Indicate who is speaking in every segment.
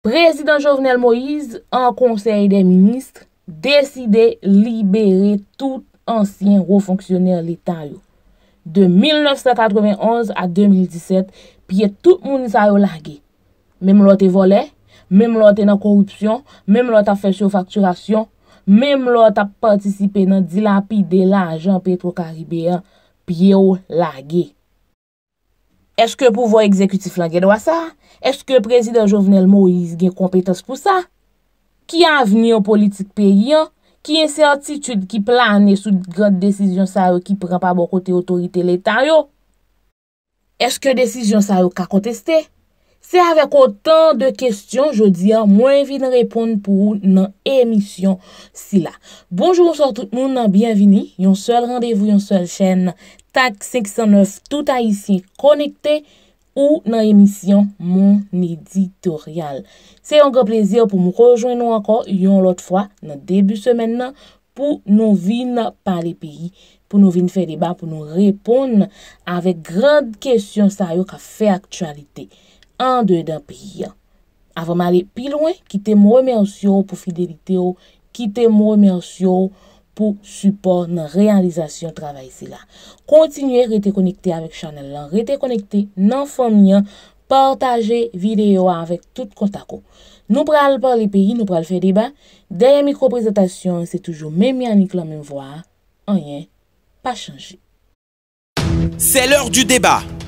Speaker 1: Prezident Jovenel Moïse, an konsey de ministre, deside libere tout ansyen refonksyoner l'Etat yo. De 1991 a 2017, piye tout mounisa yo lage. Mem lò te vole, mem lò te nan korupsyon, mem lò ta fèche yo fakturasyon, mem lò ta patisipe nan dilapide la ajan petro-karibeyan, piye yo lage. Eske pouvo ekzekutif lan gen wasa? Eske prezident Jovenel Moïse gen kompetans pou sa? Ki avni yo politik pe yon? Ki yon sertitude ki plane sou de grote desisyon sa yo ki pren pa bon kote otorite l'Etat yo? Eske desisyon sa yo ka konteste? Se avek otan de kestyon, jodi a mwen vin repon pou ou nan emisyon sila. Bonjour sa tout moun nan bienvini, yon sel randevou, yon sel chen, Tak 609, tout a isi, konekte ou nan emisyon, moun editorial. Se yon gre plezir pou mou rejoin nou akor, yon lot fwa, nan debu semen nan, pou nou vin pa le peyi, pou nou vin fey deba, pou nou repon avek grande kestyon sa yo ka fey aktualitey. an dè dè pè yè. Avèm alè pi louè, kite m wè mè ansyò pou fidelite yo, kite m wè mè ansyò pou support nan realizasyon travè isè la. Kontinuè rete konekte avèk chanel lan, rete konekte nan fòm nyan, partajè videyo avèk tout kontakou. Nou pral par lè pè yè, nou pral fè dè bè, dè yè mikro prezantasyon, se toujou mè mè anik lan mè mè vwa, an yè, pa chanjè. Se lèr du dèbà.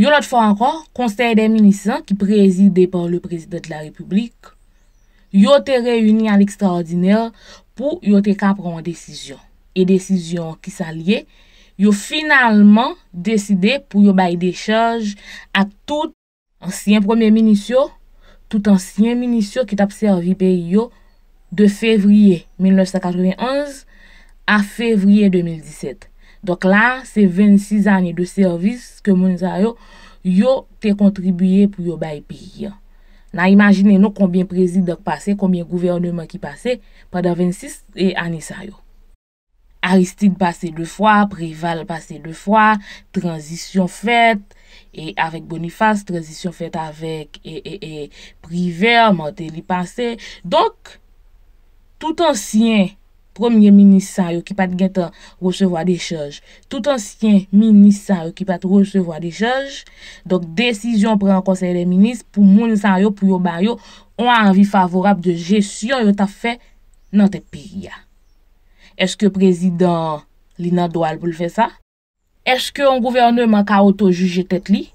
Speaker 1: Yo lot fwa ankon, konsey de minisyon ki prezide por le prezident la republik, yo te reyuni an ekstraordinel pou yo te kapron desisyon. E desisyon ki sa liye, yo finalman deside pou yo baye de chaj a tout ansyen premier minisyon, tout ansyen minisyon ki tapse en VIPI yo de fevriye 1991 a fevriye 2017. Donk la, se 26 anye de servis ke moun sa yo, yo te kontribuye pou yo bayi piye. Na imajine nou konbyen prezidok pase, konbyen gouvernement ki pase, pa da 26 e anye sa yo. Aristide pase 2 fwa, Prival pase 2 fwa, Transition fwet, e avèk Boniface, Transition fwet avèk, e, e, Priver, Montelipase, Donk, tout ansyen, Premier minisan yo ki pat getan recevo a de chej. Tout ansyen minisan yo ki pat recevo a de chej. Donk, desisyon pre an konsey de minis pou mounisan yo, pou yo banyo on anvi favorab de jesyon yo ta fe nan te piya. Eske prezidant li nan doal pou l fe sa? Eske on gouvernement ka oto juje tet li?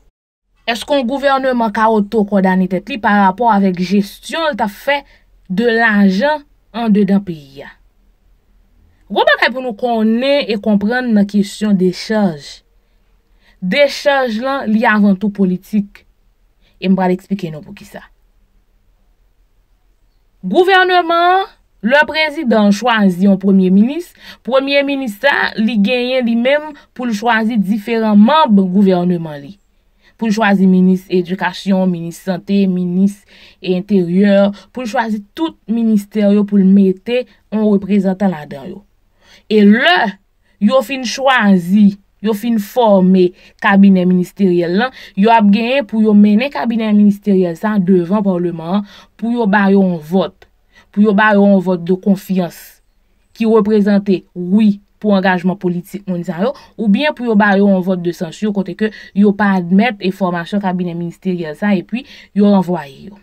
Speaker 1: Eske on gouvernement ka oto kodane tet li par rapport avek jesyon yo ta fe de lanjan an de dan piya. Gouman kay pou nou konnen e kompren nan kesyon de chaj. De chaj lan li avan tou politik. E mbra li ekspike nou pou ki sa. Gouvernement, le prezident chwazi yon premier ministre. Premier ministre li genyen li menm pou lw chwazi diferent membre gouvernement li. Pou lw chwazi minister edukasyon, minister sante, minister interior. Pou lw chwazi tout minister yo pou lw mette yon reprezentant la den yo. E le, yo fin chwazi, yo fin forme kabine ministeriel lan, yo ap genye pou yo mene kabine ministeriel san devan parleman, pou yo baryon vot, pou yo baryon vot de konfiyans ki wè prezante wè pou engajman politik mounisan yo, ou bien pou yo baryon vot de sensu yo kote ke yo pa admèt e formasyon kabine ministeriel san e pi yo renvoye yo.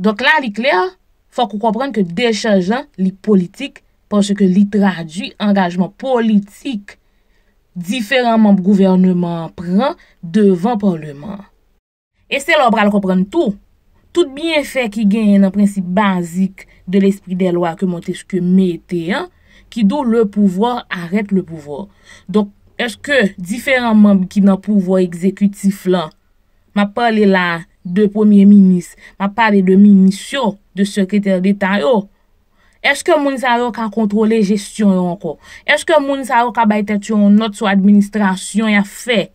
Speaker 1: Donk la li kler, fòk ou kompran ke dechajan li politik Ponche ke li tradwi, engajman politik, diferant mamb gouvernement pran, devan parleman. E se lor pral kompran tout, tout bien fe ki gen nan prinsip basik de l'esprit de loi ke montè chke mette, ki do le pouvoir arèt le pouvoir. Donk, eske diferant mamb ki nan pouvoir exekutif lan, ma pale la de premier minis, ma pale de minisyon de sekretèr d'Etat yo, Eske mouni sa ro ka kontrole jestyon yo anko? Eske mouni sa ro ka bayte tiyon not sou administrasyon ya fe?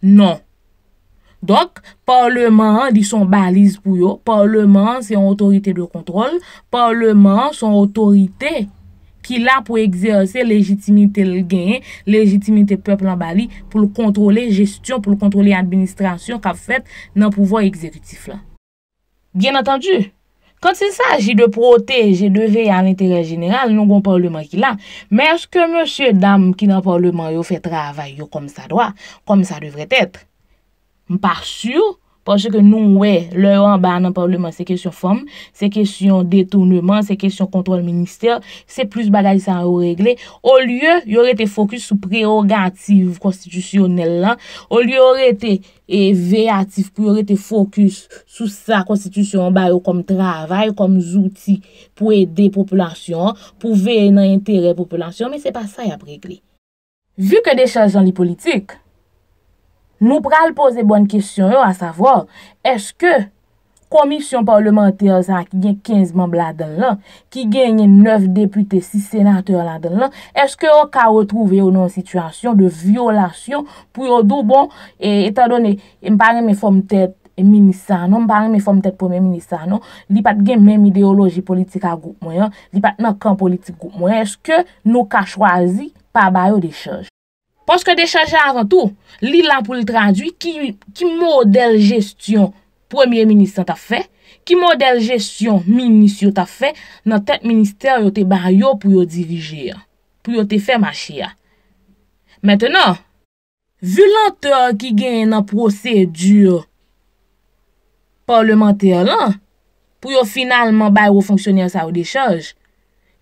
Speaker 1: Non. Dok, parleman li son baliz pou yo. Parleman se yon otorite de kontrol. Parleman son otorite ki la pou egzerser legitimite gen, legitimite pepl an bali pou l kontrole jestyon, pou l kontrole administrasyon ka fet nan pouvo ekzekutif la. Bien atanju? Kon se saji de protej, de vey an l'intere general, nou kon pa ou lèman ki lan, mers ke monsye dam ki nan pa ou lèman yo fè travay yo kom sa doa, kom sa devre tèt. M pa sur, Poche ke nou wè, lè yo an ban nan parleman se kèsyon fòm, se kèsyon detounement, se kèsyon kontrol minister, se plus bagay sa an ou regle. Ou lye, yore te fokus sou prerogative konstitusyonel lan. Ou lye, yore te veyatif pou yore te fokus sou sa konstitusyon ba yo kom travay, kom zouti pou edè populasyon, pou vey nan enterè populasyon. Men se pa sa y ap regle. Vu ke de chanjan li politik... Nou pral pose non bon kestyon yo a savor, eske komisyon parlementer sa ki gen 15 mamb la den lan, ki gen 9 depute, 6 senate la den lan, eske yo ka wotrouve yo nan sitwasyon de vyolasyon pou yo do bon, etan doni, mpare mwen fom tèt minisan, non, mpare mwen fom tèt pwomen minisan, non, li pat gen mwen ideoloji politika goup mwen, li pat nan kan politik goup mwen, eske nou ka chwazi pa bayo de chanj. Ponske de chaje avantou, li lan pou li tradwi ki model gestyon premier ministran ta fe, ki model gestyon minisyon ta fe nan tet minister yo te bar yo pou yo dirije, pou yo te fe machi ya. Metenon, vu lante ki gen nan prosedur parlementer lan, pou yo finalman bay wou fonksyoner sa ou de chaje,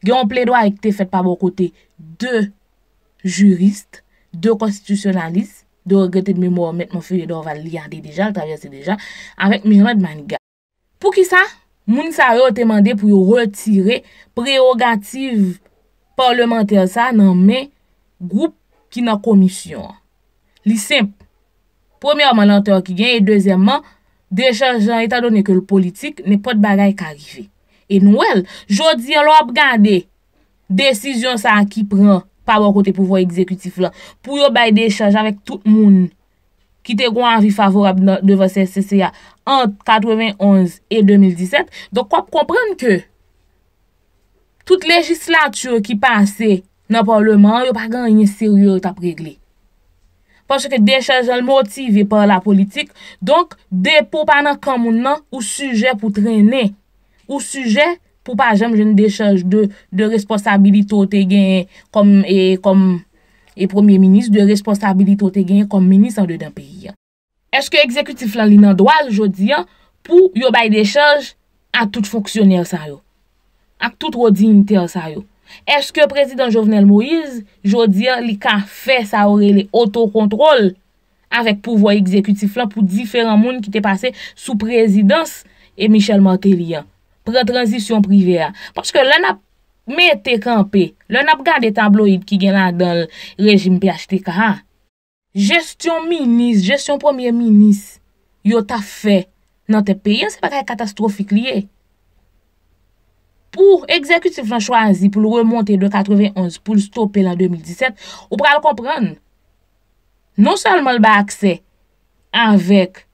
Speaker 1: gen yon ple doa ek te fet pa wou bon kote de juriste, de konstitusyonalist, de regrete mè mò mèt mò fè yè dò, va li yande dijan, l travese dijan, avèk mè rèd maniga. Pou ki sa, mounisare ou temande pou yon retire prerogative parlementer sa nan mè goup ki nan komisyon. Li simp, pwè mè yon manante ou ki gen, e dezemman, de chanjè an etadonè ke l politik, nè pot bagay ka rive. E nou el, jodi yon lou ap gande, desisyon sa an ki pran, pou yo bay dechaje avèk tout moun ki te gwa anvi favorab deva se se se ya an 91 e 2017 donk wap komprenn ke tout legislature ki pase nan pwoleman yo pa ganyen seryol tap regle pwosye ke dechaje an motive pa la politik donk depo panan komoun nan ou suje pou trene ou suje ou suje pou pa jem jen dechej de responsabilite ou te gen e, kom e premier minis, de responsabilite ou te gen kom minis an de dan peyi an. Eske ekzekutif lan li nan doal, jodi an, pou yo bay dechej a tout fonksyoner sa yo, ak tout rodinite sa yo. Eske prezident Jovenel Moïse, jodi an, li ka fe sa ore le otokontrol avèk pouvo ekzekutif lan pou diferan moun ki te pase sou prezidans e Michel Martelly an. pre-transisyon prive ya. Paske lè nap mè te kampe, lè nap gade tabloid ki gen nan dèl rejim PHTK. Gestion minis, gestyon premier minis, yo ta fe nan te pe, yon se pa kè katastrofik liye. Pour exekutif nan chwazi, pou lè remonte de 91, pou lè stoppe lè 2017, ou pra lè komprende. Non salman lè ba akse anvek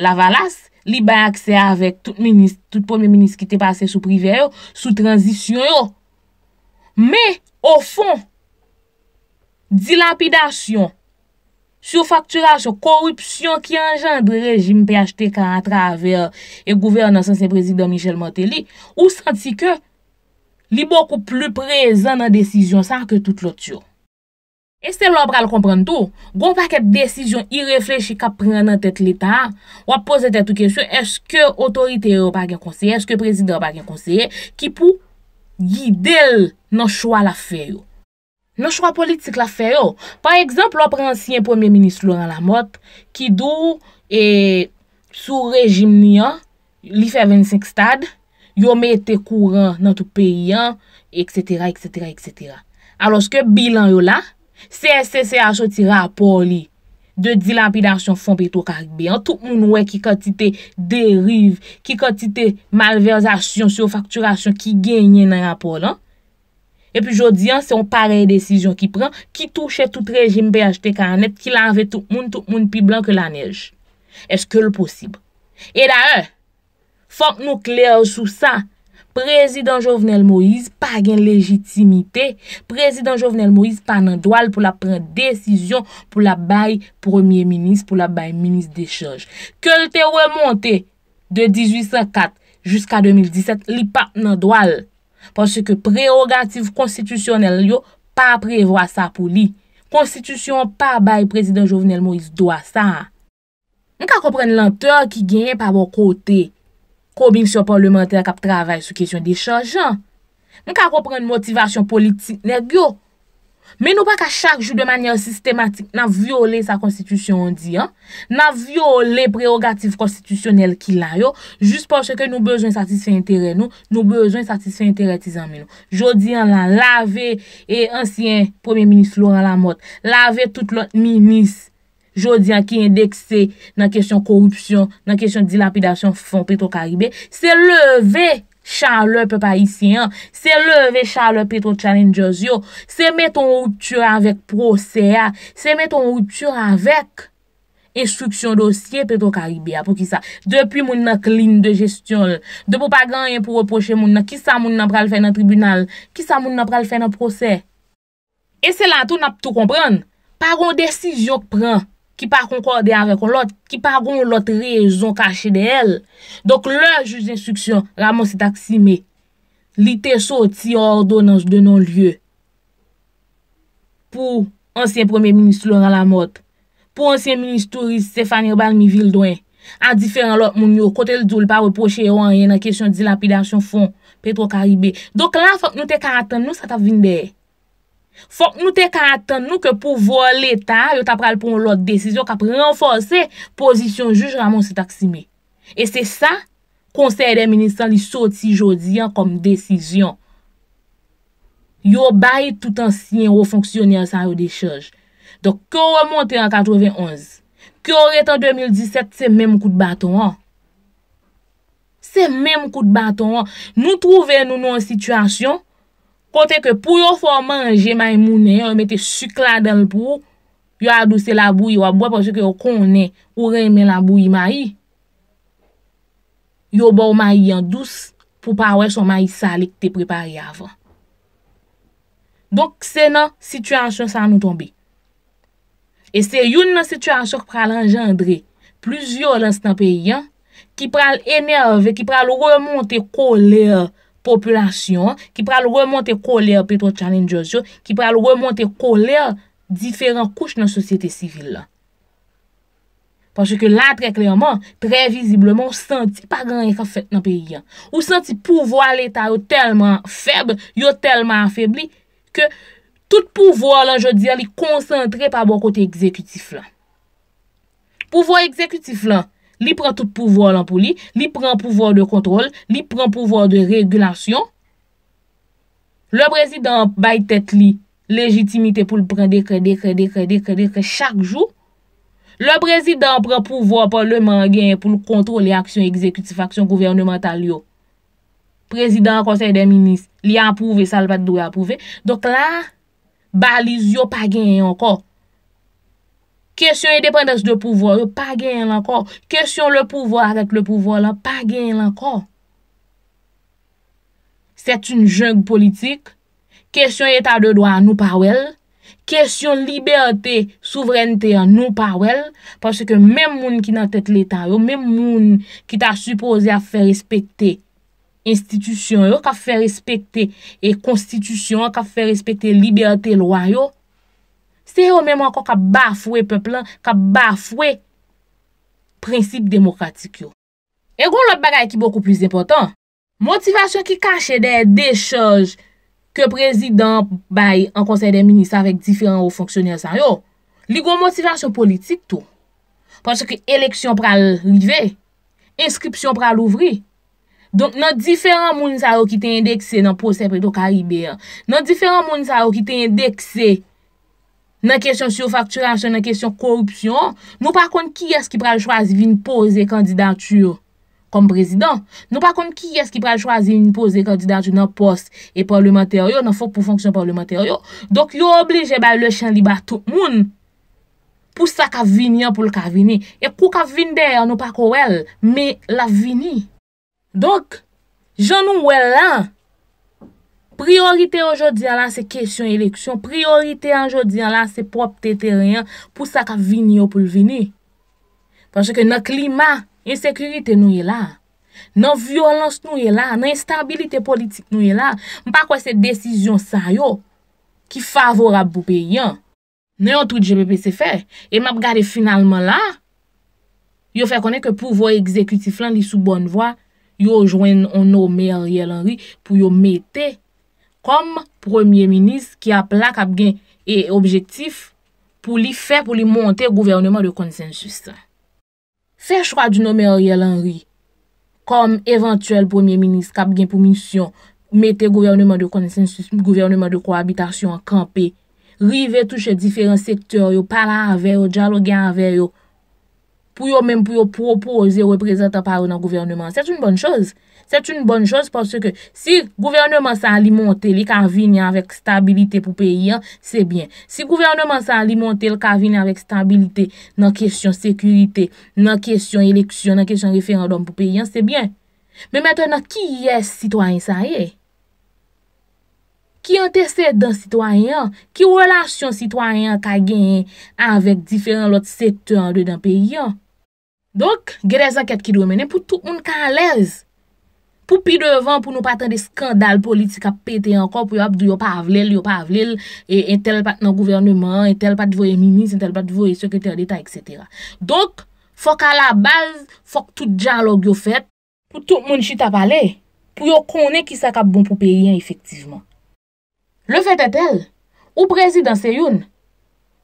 Speaker 1: la valas, li bè akse avèk tout pòmè minis ki te pase sou privè yo, sou tranzisyon yo. Mè, o fon, dilapidasyon, sou fakturasyon, korupsyon ki engendre rejim PHTK a travèr e gouvernan sanse prezidè Michel Montelly, ou santi ke li bòkou plè prezè nan desisyon sanke tout lot yo. E se lò pral komprenn tou, goun pa ket desijon i reflechi ka pren nan tet l'Etat, wap pose tet tou kesyon, eske otorite yo pa gen konseye, eske prezident pa gen konseye, ki pou gidel nan chwa la feyo. Nan chwa politik la feyo. Par ekzamp, lò prensyen Premier Ministre Laurent Lamotte, ki dou e, sou rejim nian, li fe 25 stad, yo me te kouran nan tou peyan, et cetera, et cetera, et cetera. Aloske bilan yo la, Se se se a soti rapor li de dilapidasyon fon pi tou kak bi an, tout moun wè ki kantite deriv, ki kantite malversasyon, soufakturasyon ki genye nan rapor lan. E pi jodi an, se yon parey desisyon ki pran, ki touche tout rejim bi achete karnet, ki lave tout moun, tout moun pi blan ke la nej. Eske l posib. E da e, fonk nou kler sou sa, Prezident Jovenel Moïse pa gen legitimite. Prezident Jovenel Moïse pa nan doal pou la pren dekizyon pou la baye premier-ministre, pou la baye ministre de chanj. Költe remonte de 1804 jusqu'a 2017, li pa nan doal. Pon se ke preogatif konstitusyonel yo pa prevoa sa pou li. Konstitusyon pa baye prezident Jovenel Moïse doa sa. M ka kompren lenteur ki genye pa bon kotey. Kou bin sou parlementer kap travay sou kesyon de chanjan. Mwen ka kou pren mwotivasyon politik negyo. Men nou pa ka chak jou de manyan sistematik nan vyole sa konstitusyon di. Nan vyole prerogatif konstitusyonel ki la yo. Jus poche ke nou bezwen satisfe interè nou. Nou bezwen satisfe interè ti zanmen nou. Jodi an lan lave e ansyen premier minis Florent Lamotte. Lave tout lot minis. jodi an ki indekse nan kesyon korupsyon, nan kesyon dilapidasyon fon Petro Karibé, se leve Charleu pe pa isyen, se leve Charleu Petro Challengers yo, se meton outur avèk prosè ya, se meton outur avèk instruksyon dosye Petro Karibé ya pou ki sa. Depi moun nan klini de gestyon, de pou pa ganyan pou reproche moun nan, ki sa moun nan pral fè nan tribunal, ki sa moun nan pral fè nan prosè. E se lan tou nap tou kompran, paron desi jok pran, Ki pa konkorde avè kon lot, ki pa goun lot rej zon kache de el. Dok le juz instruksyon, ramon se taksi me. Li te soti ordonans de non lye. Po ansyen premier ministro lor an la mot. Po ansyen ministro Riz Stefani Urban mi vil doen. An diferan lot moun yo, kote l joul pa repoche yon, yon an kesyon di lapidasyon fon. Petro Karibè. Dok la fok nou te ka atan, nou sa ta vin deye. Fok nou te ka atan nou ke pou vo l'Etat yo tap pral pou l'ot desisyon kap renfose pozisyon juj ramon se taksime. E se sa, konseyre de ministran li soti jodi an kom desisyon. Yo bay tout ansyen yo fonksyoner sa yo desyaj. Dok, kè ou remonte an 91? Kè ou rete an 2017 se menm kout baton an? Se menm kout baton an? Nou trouve nou nou an sityasyon pote ke pou yo fò manje may mounen, yo mette sukla den l pou, yo adouse la bouye, yo abwa pò jè kè yo konen, ou reme la bouye may, yo bò may yon dous, pou pa wè chon may salik te prepari avan. Dok se nan situasyon sa nou tombi. E se yon nan situasyon pral engendre, pluj yo lan snanpe yon, ki pral enerve, ki pral remonte kolèr, populasyon, ki pral remonte koler petro chanenjoz yo, ki pral remonte koler diferan kouch nan sosyete sivil la. Pache ke la, prekleman, previzibleman, ou senti pa gran yon ka fet nan pe yon. Ou senti pouvo al eta yo telman feb, yo telman febli, ke tout pouvo la, je di, li konsentre pa bon kote ekzekutif la. Pouvo ekzekutif la, Li pran tout pouvor lan pou li, li pran pouvor de kontrol, li pran pouvor de reglasyon. Le prezident bay tèt li, legitimite pou l pran dek, dek, dek, dek, dek, dek, dek, chak jou. Le prezident pran pouvor pou l man gen, pou l kontrol, l aksyon, ekzekutif, aksyon gouvernemental yo. Prezident, konsey de minis, li apouve, salbat dou apouve. Dok la, baliz yo pa gen yon kok. Kèsyon yè depèndès de pouvo, yò pa gen lankò. Kèsyon le pouvo akèk le pouvo lò, pa gen lankò. Sèt yon jeug politik. Kèsyon yè ta de dò an nou pa wèl. Kèsyon libertè souverèntè an nou pa wèl. Pòsè ke mèm moun ki nan tèt létan yò, mèm moun ki ta supposè a fè respektè institisyon yò, ka fè respektè e konstitusyon, ka fè respektè libertè lò an yò. se yo menman kon ka bafwe peplan, ka bafwe prinsip demokratik yo. E goun lop bagay ki boku plus important, motivasyon ki kache de deshoj ke prezidant bay an konsey de minisa vek diferan ou fonksyoner san yo, li goun motivasyon politik tou. Ponche ki eleksyon pral li ve, inskripsyon pral louvri. Donk nan diferan mounisa yo ki te indekse nan pose preto karibè. Nan diferan mounisa yo ki te indekse nan kèsyon soufakturasyon, nan kèsyon korupsyon, nou pa kon ki eski pral chwazi vin pouze kandidantyo kom prezident, nou pa kon ki eski pral chwazi vin pouze kandidantyo nan pos e parlimentaryo, nan fok pou fonksyon parlimentaryo, donk yo oblije ba le chan li ba tout moun, pou sa kavini an pou l kavini, e pou kavini dey an nou pa kowel, me la vini, donk jan nou wè lan, Priorite ojodyan la se kesyon eleksyon, priorite anjodyan la se pop tete reyon pou sa ka vini yo pou l'vini. Panche ke nan klima, insekurite nou ye la, nan violans nou ye la, nan instabilite politik nou ye la, mpa kwa se desisyon sa yo ki favorab pou pe yon. Nan yon trout JPP se fe, e map gade finalman la, yo fe konen ke pouvo ekzekutif lan li sou bonn vwa, yo jwen ono meyaryel anri pou yo mette kom premier minis ki ap la kap gen e objektif pou li fè pou li monte gouvernement de konsensus. Fè chwa di nomer Ariel Henry kom eventuel premier minis kap gen pou misyon, mete gouvernement de konsensus, gouvernement de kouabitasyon, kampe, rive touche diferent sektoryo, pala aveyo, djalo gen aveyo, pou yo menm pou yo propoze reprezentan parou nan gouvernement. Sè t'oun bon chòs. Sè t'oun bon chòs pòsè ke si gouvernement sa li montè li ka vinè avèk stabilite pou peyi an, sè bien. Si gouvernement sa li montè li ka vinè avèk stabilite nan kesyon sekurite, nan kesyon eleksyon, nan kesyon referandom pou peyi an, sè bien. Men mèten nan ki yè sitwany sa yè? Ki yon te sèd dan sitwany an? Ki yon relasyon sitwany an ka gen avèk diferan lot sektor an de dan peyi an? Donk, gres anket ki do menen pou tout moun ka alez. Pou pi devan pou nou paten de skandal politika pete ankon pou yo ap di yo pa avlel, yo pa avlel. E entel pat nan gouvernement, entel pat dvoye minis, entel pat dvoye sekreter d'eta, etc. Donk, fok a la baz fok tout jan log yo fet pou tout moun chit ap ale. Pou yo konen ki sa kap bon pou peyen efektiveman. Le fet etel, ou prezident se yon.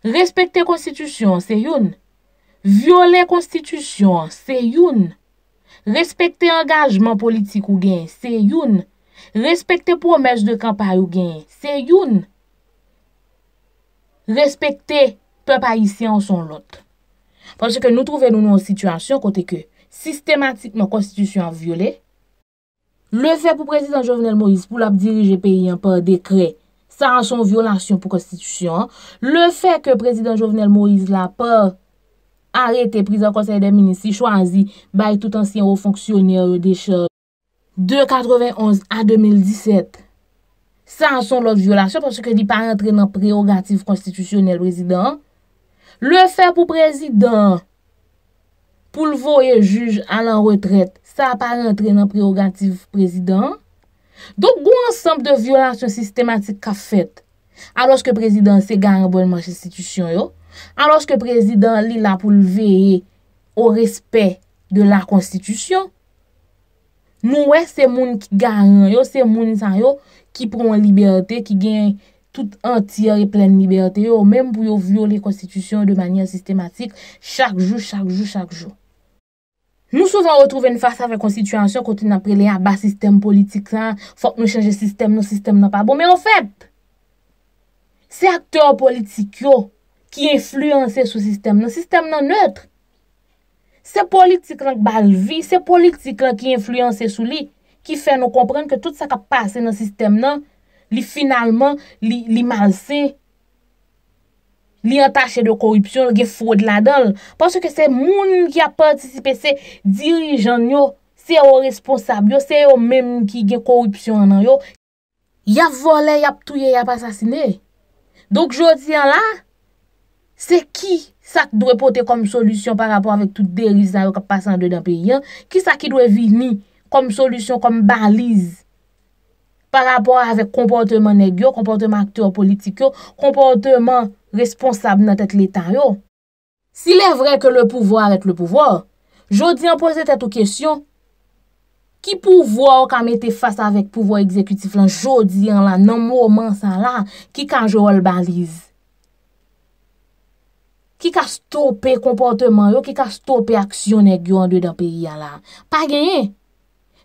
Speaker 1: Respeten konstitusyon se yon. Viole konstitisyon, se youn. Respekte engajman politik ou gen, se youn. Respekte pwomej de kampay ou gen, se youn. Respekte pe pa isi an son lot. Panche ke nou trove nou nou an sityasyon kote ke sistematikman konstitisyon viole. Le fe pou prezident Jovenel Moïse pou la dirije peyi an pa dekre san son violasyon pou konstitisyon. Le fe ke prezident Jovenel Moïse la pa dekre Arrete, Prisa Conseil de Ministre si chwazi bay tout ansyen ou fonksyoner ou desheb. De 91 a 2017, sa an son lot violasyon pwoske di pa rentre nan prerogatif konstitusyonel, prezident. Le fe pou prezident pou l voye juj an an retret, sa pa rentre nan prerogatif, prezident. Donk gwen samp de violasyon sistematik ka fet aloske prezident se gane bonman konstitusyon yo. alos ke prezidant li la pou lveye o respet de la konstitusyon nou we se moun ki ganyan yo se moun san yo ki proun liberte, ki gen tout antir e plen liberte yo menm pou yo vyo le konstitusyon de banyan sistematik chak jou, chak jou, chak jou nou souvan ou trove nou fasa fe konstitusyon konti nan prele a ba sistem politik lan fok nou chanje sistem, nou sistem nan pa bo men ou feb se akteur politik yo ki influense sou sistem nan. Sistem nan nètre. Se politik lan ki balvi, se politik lan ki influense sou li, ki fè nou komprenn ke tout sa ka pase nan sistem nan, li finalman, li manse, li antache de korupsyon, li ge fwod la don. Paswè ke se moun ki a patisipe se dirijan yo, se yo responsab yo, se yo menm ki ge korupsyon nan yo, ki ya vole, ya ptouye, ya patasasine. Donk jodi an la, se ki sa ki dwe pote kom solusyon pa rapor avèk tout derizan yo kap pasan de dan pe yon, ki sa ki dwe vini kom solusyon, kom baliz, pa rapor avèk komponteman negyo, komponteman aktor politikyo, komponteman responsab nan tèt l'Etat yo. Si lè vre ke le pouvo arèk le pouvo, jodi an pose tèt ou kesyon, ki pouvo kan mette fasa avèk pouvo ekzekutif lan, jodi an lan nan mou man san lan, ki kan jowol baliz. ki ka stopè komportèman yo, ki ka stopè aksyonèk yo an dey da peyi ya la. Pa genye,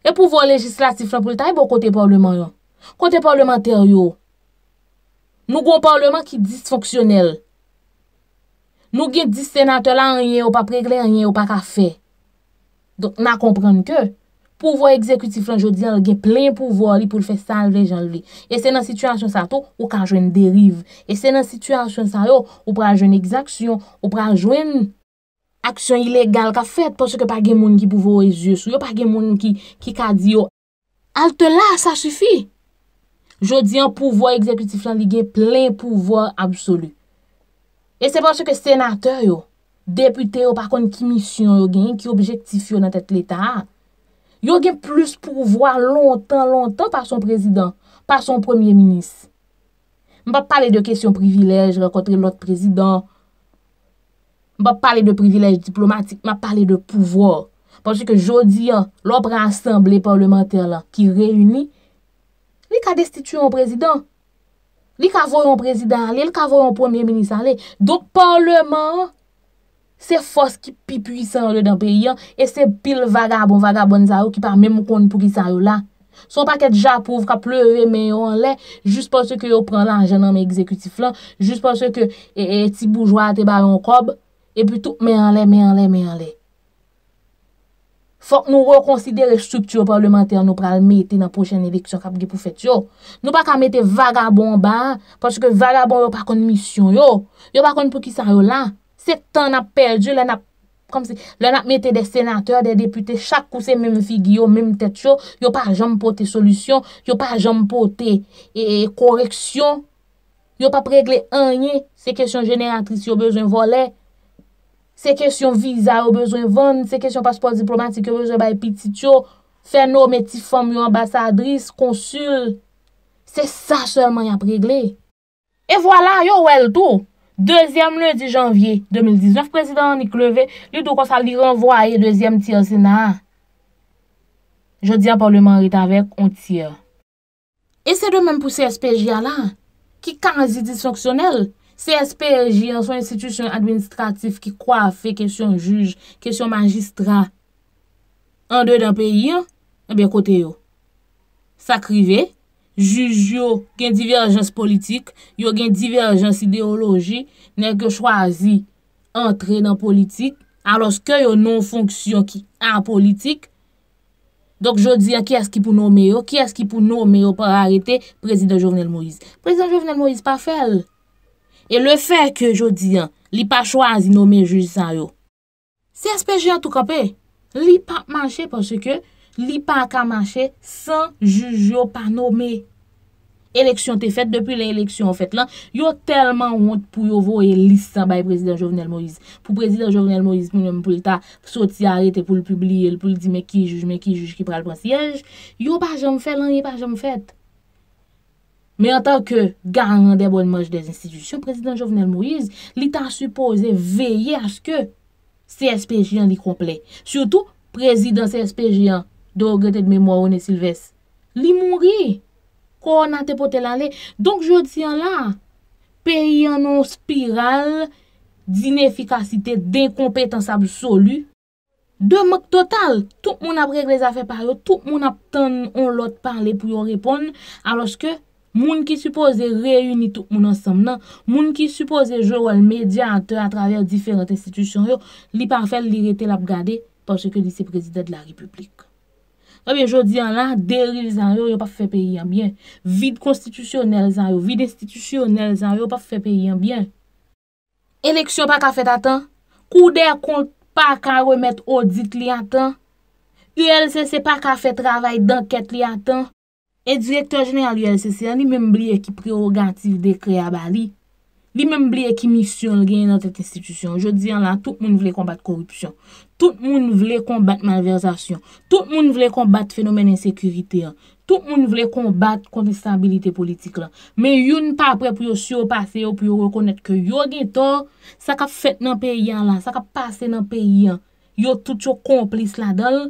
Speaker 1: e pouvo legislatif la pritay e bo kote pavleman yo, kote pavleman ter yo. Nou gwen pavleman ki disfonksyonel. Nou gen dissenatè la an ye, ou pa pregle an ye, ou pa ka fe. Donk nan komprenn ke yo. Pouvo ekzekutif lan jodi an, gen plen pouvo li pou l fè salve jan li. E se nan situasyon sa to, ou ka jwen derive. E se nan situasyon sa yo, ou pran jwen egzaksyon, ou pran jwen aksyon ilegal ka fèt. Pouvo ekzekutif lan jodi an, gen plen pouvo li pou l fè salve jan li. Al te la, sa sufi. Jodi an, pouvo ekzekutif lan jodi an, gen plen pouvo absolu. E se pwosye ke senate yo, depute yo, par kon ki misyon yo gen, ki objektif yo nan tèt l'Etat, Yo gen plus pouvoi lontan, lontan pa son prezidant, pa son premier minis. Mba pale de kesyon privilèj, rekotre lout prezidant. Mba pale de privilèj diplomatik, mba pale de pouvoi. Ponche ke jodi, lop reassemble, le parlementer la, ki reyuni, li ka destituyon prezidant. Li ka voyon prezidant ale, li ka voyon premier minis ale. Don parlement, Se fos ki pi pwisan le dan pe yon, e se pil vagabon, vagabon za yo ki pa mè moun konn pou ki sa yo la. Son pa ke dja pouv ka pleve mè yo an le, jist pa se ke yo pran la anjenan mè exekutif lan, jist pa se ke e, e ti boujwa te ba yon kob, e pi tout mè an le, mè an le, mè an le. Fok nou re konsidere struktur parlementer nou pral mè te nan pochen ediksyon kap ge pou fèt yo. Nou pa ka mè te vagabon ba, pa se ke vagabon yo pa konn misyon yo, yo pa konn pou ki sa yo la. Se tan ap perdi, lè nan ap mette de senateur, de depute, chak ou se mèm figi yo, mèm tet yo, yo pa jom pote solusyon, yo pa jom pote koreksyon, yo pa pregle anye, se kesyon jeneratris yo bezwen volè, se kesyon viza yo bezwen von, se kesyon paspòl diplomatik yo bezwen bay piti tcho, se fè nou meti fòm yo ambasadris, konsul, se sa sèlman yo pregle. E vwala yo wèl tou. Dezyem lè di janvye 2019, prezident ni kleve, li do kon sa li renvoye, dezyem tir sinan. Je di an parleman rite avek, on tir. E se de mèm pou CSPRJ la, ki kan zi disoksyonel, CSPRJ an son institusyon administratif ki kwa fe kesyon juj, kesyon magistra, an dey dan peyi, eh an be kote yo. Sa krive, juj yo gen diverjans politik, yo gen diverjans ideologi, nen ke chwazi antre nan politik, alos ke yo non fonksyon ki an politik, dok jo diyan ki as ki pou nome yo, ki as ki pou nome yo pa arete prezident Jovenel Moïse. Prezident Jovenel Moïse pa fel. E le fe ke jo diyan, li pa chwazi nome jujisan yo. Se aspeje an tou kapè, li pa manche pwase ke li pa akamache san juj yo pa nomi. Eleksyon te fet depi le eleksyon fet lan, yo telman wout pou yo vo e lis sa bay Prezident Jovenel Moïse. Po Prezident Jovenel Moïse, pou lita soti arite pou l'publi, pou liti meki juj, meki juj ki pral pan siyej, yo pa jam fet lan, yo pa jam fet. Me an tan ke garan de bon manj de institisyon, Prezident Jovenel Moïse, lita supose veye aske CSPJan li komple. Soutou, Prezident CSPJan, de ou grette d'me mwa ou ne silves. Li moun ri, kon an te potel an le. Donk jo diyan la, peyi an nou spiral di nefikasite, de kompetans absolu, de mok total, tout moun ap regle zafen par yo, tout moun ap tan on lot par le pou yon repon, alos ke, moun ki suppose reuni tout moun ansam nan, moun ki suppose jowel media an te a traver diferent institusyon yo, li par fel li rete la pou gade, toche ke li se prezide de la republik. Wè bin jodi an lan, deril zan yo, yo pa fè peyi an bien. Vid konstitusyonel zan yo, vid institusyonel zan yo, yo pa fè peyi an bien. Eleksyon pa ka fè tatan. Kou der kont pa ka remèt audit li an tan. Lui LCC pa ka fè travay dan ket li an tan. Et direktor jenè an lui LCC, an li mèm bli e ki prerogatif dekri a bali. Li mèm bli e ki misyon gen yon tet institusyon. Jodi an lan, tout moun vle kombat korupsyon. Tout moun vle kombat malversasyon, tout moun vle kombat fenomen ensekurite, tout moun vle kombat kontistabilite politik la. Men yon pa apre pou yon syo pase, pou yon rekonek ke yon gen to, sa ka fet nan peyyan la, sa ka pase nan peyyan, yon tout yon komplis la dal,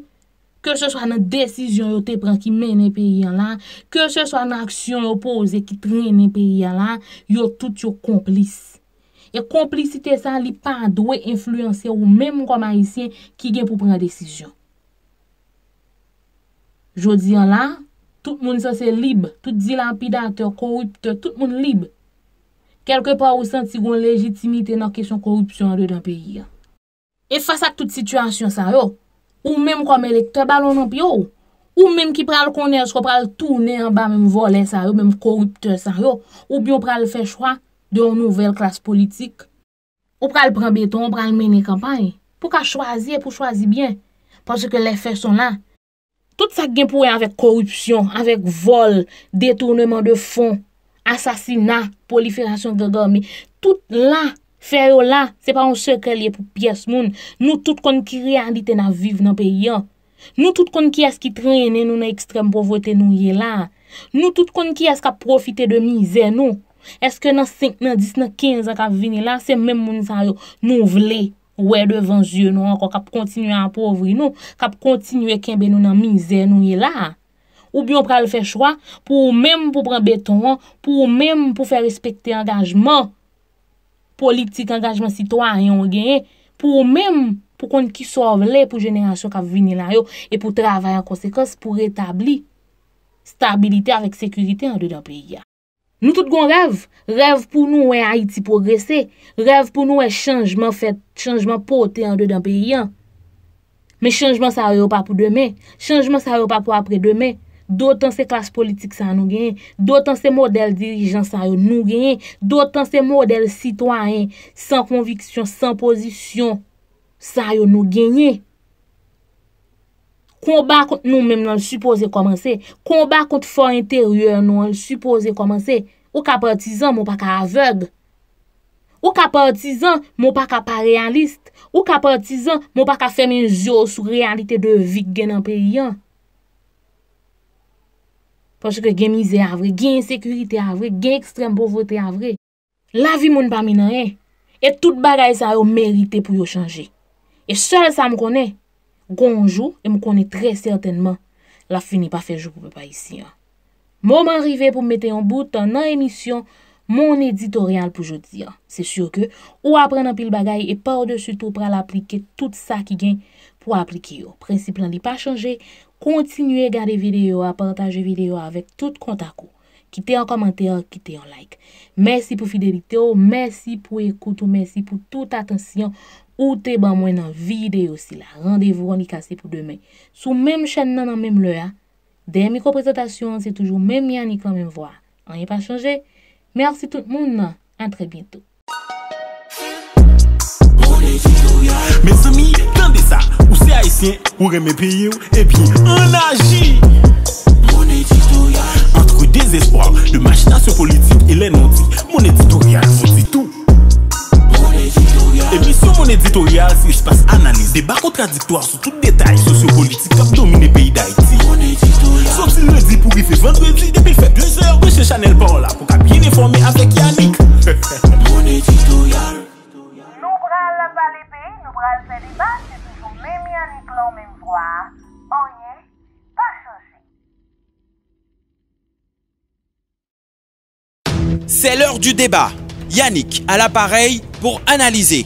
Speaker 1: ke se chwa nan desijyon yon te pran ki men nan peyyan la, ke se chwa nan aksyon yon pose ki tren nan peyyan la, yon tout yon komplis. E komplicite san li pa dwe influense ou menm kwa maisyen ki gen pou pren desisyon. Jodi an la, tout moun san se libe, tout dilampidate, korupte, tout moun libe. Kelke pa ou senti goun legitimite nan kesyon korupte an dey dan peyi. E fasa tout situasyon san yo, ou menm kwa melek, te balon an pi yo. Ou menm ki pral konej, ko pral toune an ba menm vole, san yo, menm korupte, san yo. Ou bi yo pral fè chouak. Don nouvel klas politik. Ou pral pran beton, ou pral meni kampany. Pou ka chwazi, pou chwazi bien. Pon se ke lè fè son la. Tout sa gen pouè anvek korupsyon, anvek vol, detournement de fon, asasina, proliferasyon, tout la, fè yo la, se pa on seke liye pou piyes moun. Nou tout kon ki riandite nan vive nan pe yon. Nou tout kon ki as ki trene nou nan ekstrem povote nou ye la. Nou tout kon ki as ka profite de mize nou. Eske nan 5, nan 10, nan 15 akav vini la, se mèm mouni sa yo nou vle, wè devan zye nou ankon, kap kontinu anpouvri nou, kap kontinu e kenbe nou nan mizè nou yè la. Ou byon pral fè chwa pou mèm pou pran beton, pou mèm pou fè respekte angajman, politik, angajman, sitwa, yon genye, pou mèm pou kon ki so vle pou jenerasyon akav vini la yo, e pou travay akonsekons pou retabli stabilite avèk sekurite an do da priya. Nou tout gwen rev, rev pou nou e Haiti progresè, rev pou nou e chanjman fèt, chanjman pote an de dan peyi an. Me chanjman sa yo pa pou demè, chanjman sa yo pa pou apre demè. Do tan se klas politik sa yo nou genye, do tan se model dirijan sa yo nou genye, do tan se model sitwaen san konviksyon, san posisyon sa yo nou genye. Koumba kont nou menm nan l supose komanse. Koumba kont fò interyò nou nan l supose komanse. Ou ka partizan moun pa ka aveg. Ou ka partizan moun pa ka pa realist. Ou ka partizan moun pa ka femen zyo sou realite de vik gen an periyan. Ponche ke gen mizè avre, gen sekurite avre, gen ekstrem bovote avre. La vi moun pa mi nan e. E tout bagay sa yo merite pou yo chanje. E sol sa m konen. Gonjou, e mou konè trè sèrtenman, la fini pa fèjou pou mè pa isi an. Mou mè arrive pou mète yon boutan nan emisyon, moun editorial pou jodi an. Se syo ke, ou apren apil bagay e par de sütou pral aplike tout sa ki gen pou aplike yo. Principle an li pa chanje, kontinue gade videyo, apantaje videyo avèk tout kontakou. Kite yon komentè, kite yon like. Mèsi pou fidelite yo, oh. mèsi pou ekoutou, oh. mèsi pou tout atensyon. Ou te ban mwen nan videy osi la. Rendez-vous an ni kase pou demen. Sou menm chan nan nan menm le a. Den mikro prezentasyon, se toujou menm yan ni kon menm vwa. An yon pa chanje. Mersi tout moun nan. An tre bientou. sur mon éditorial, si je passe analize Deba contradictoires sur tout detay sosyo le pays d'Haïti. Sauf si le pour lundi pour rife vendredi depuis fait 2 heures de che chanel par la pour ka bien avec avec Yannick Mon éditorial, Nou pral nous bral pour débat, se deba c'est toujours même Yannick voit mèm pas changé. C'est l'heure du débat. Yannick à l'appareil pour analyser